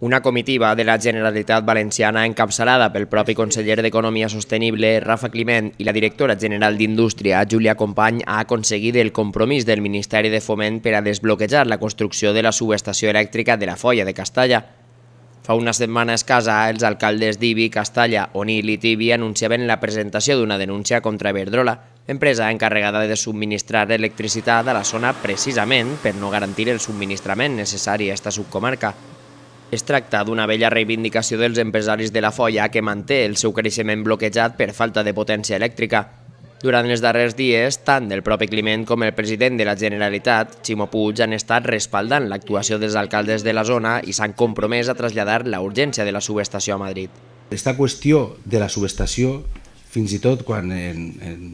Una comitiva de la Generalitat Valenciana encapçalada pel propi conseller d'Economia Sostenible, Rafa Climent, i la directora general d'Indústria, Júlia Company, ha aconseguit el compromís del Ministeri de Foment per a desbloquejar la construcció de la subestació elèctrica de la Folla de Castalla. Fa una setmana escasa, els alcaldes d'Ibi, Castalla, Onil i Tibi anunciaven la presentació d'una denúncia contra Verdrola, empresa encarregada de subministrar electricitat a la zona precisament per no garantir el subministrament necessari a esta subcomarca. Es tracta d'una vella reivindicació dels empresaris de la folla que manté el seu creixement bloquejat per falta de potència elèctrica. Durant els darrers dies, tant el propi Climent com el president de la Generalitat, Ximo Puig, han estat respaldant l'actuació dels alcaldes de la zona i s'han compromès a traslladar la urgència de la subestació a Madrid. Aquesta qüestió de la subestació, fins i tot quan en, en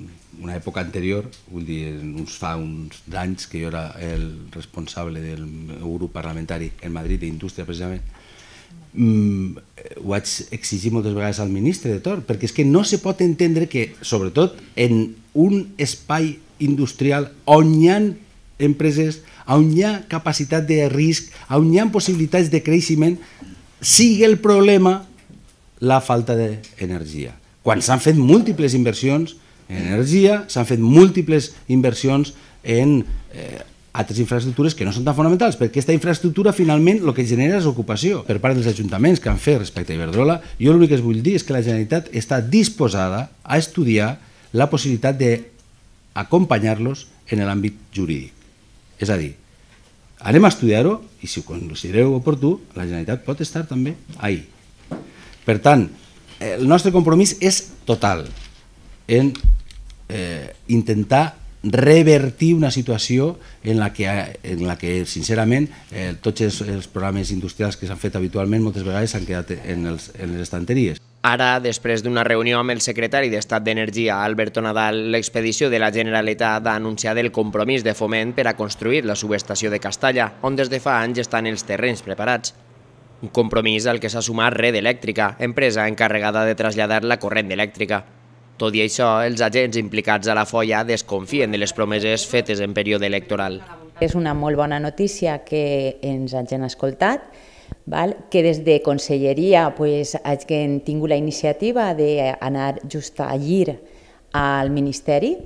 una època anterior, vull dir, uns fa uns anys que jo era el responsable del meu grup parlamentari en Madrid d'Indústria, precisament, mm, ho vaig exigir moltes vegades al ministre de Tor, perquè és que no se pot entendre que, sobretot en un espai industrial on hi ha empreses, on hi ha capacitat de risc, on hi ha possibilitats de creixement, sigui el problema la falta d'energia. Quan s'han fet múltiples inversions, en energia, s'han fet múltiples inversions en eh, altres infraestructures que no són tan fonamentals, perquè aquesta infraestructura finalment el que genera és ocupació per part dels ajuntaments que han fet respecte a Iberdrola. Jo l'únic que us vull dir és que la Generalitat està disposada a estudiar la possibilitat d'acompanyar-los en l'àmbit jurídic. És a dir, anem a estudiar-ho i si ho considereu oportú, la Generalitat pot estar també ahí. Per tant, el nostre compromís és total en intentar revertir una situació en la que, en la que sincerament, eh, tots els, els programes industrials que s'han fet habitualment moltes vegades s'han quedat en, els, en les estanteries. Ara, després d'una reunió amb el secretari d'Estat d'Energia, Alberto Nadal, l'expedició de la Generalitat ha anunciat el compromís de foment per a construir la subestació de Castalla, on des de fa anys estan els terrenys preparats. Un compromís al que s'ha sumat Red Elèctrica, empresa encarregada de traslladar la corrent elèctrica. Tot i això, els agents implicats a la folla desconfien de les promeses fetes en període electoral. És una molt bona notícia que ens hagin escoltat, val? que des de Conselleria pues, hagin tingut la iniciativa d'anar just llir al Ministeri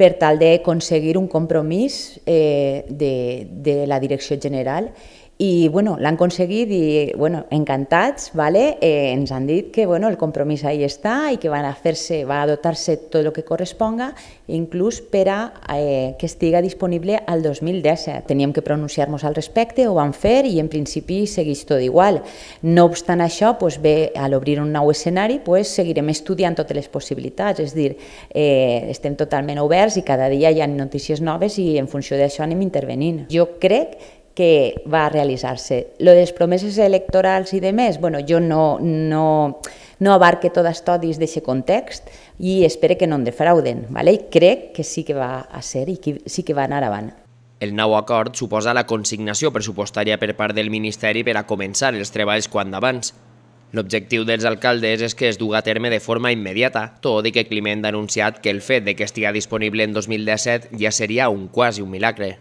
per tal d'aconseguir un compromís eh, de, de la Direcció General i bueno, l'han aconseguit i bueno, encantats, vale? eh, ens han dit que bueno, el compromís ahí està i que van a fer-se, va a dotar-se tot el que corresponga, inclús per a eh, que estiga disponible al 2010. Teníem que pronunciar-nos al respecte, ho van fer i en principi segueix tot igual. No obstant això, pues, bé, a l'obrir un nou escenari pues, seguirem estudiant totes les possibilitats, és dir, eh, estem totalment oberts i cada dia hi ha notícies noves i en funció d'això anem intervenint. Jo crec que va a se Lo de les promeses electorals i de més, bueno, jo no, no, no abarque tot estudis d'aquest context i espero que no en defrauden. ¿vale? I crec que sí que va a ser i que sí que va anar avant. El nou acord suposa la consignació pressupostària per part del Ministeri per a començar els treballs quan d'abans. L'objectiu dels alcaldes és que es duga a terme de forma immediata, tot i que Climent ha anunciat que el fet de que estiga disponible en 2017 ja seria un quasi un milagre.